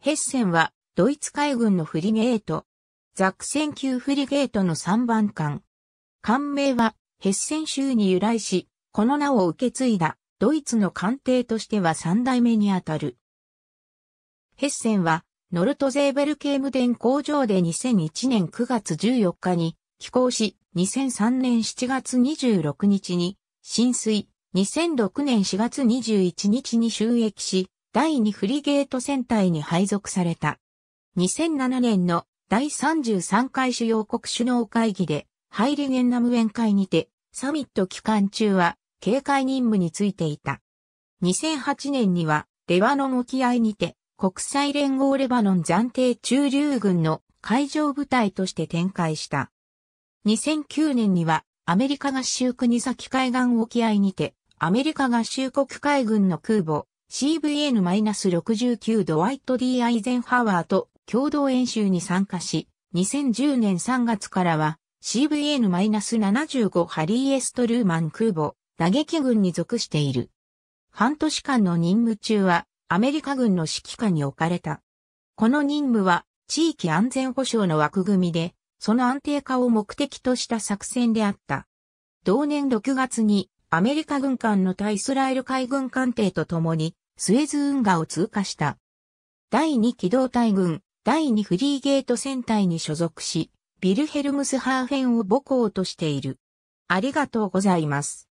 ヘッセンはドイツ海軍のフリゲート。ザクセン級フリゲートの3番艦。艦名はヘッセン州に由来し、この名を受け継いだドイツの艦艇としては3代目にあたる。ヘッセンはノルトゼーベルケームデン工場で2001年9月14日に寄港し、2003年7月26日に浸水、2006年4月21日に収益し、第2フリゲート戦隊に配属された。2007年の第33回主要国首脳会議で、ハイリゲンナム宴会にて、サミット期間中は、警戒任務についていた。2008年には、レバノン沖合にて、国際連合レバノン暫定駐留軍の海上部隊として展開した。2009年には、アメリカ合衆国先海岸沖合にて、アメリカ合衆国海軍の空母、CVN-69 ドワイト・ D・ アイゼンハワーと共同演習に参加し、2010年3月からは CVN-75 ハリー・エスト・ルーマン空母打撃軍に属している。半年間の任務中はアメリカ軍の指揮下に置かれた。この任務は地域安全保障の枠組みで、その安定化を目的とした作戦であった。同年6月にアメリカ軍艦の対イスラエル海軍艦艇と共に、スエズ運河を通過した。第2機動隊軍、第2フリーゲート戦隊に所属し、ビルヘルムスハーフェンを母校としている。ありがとうございます。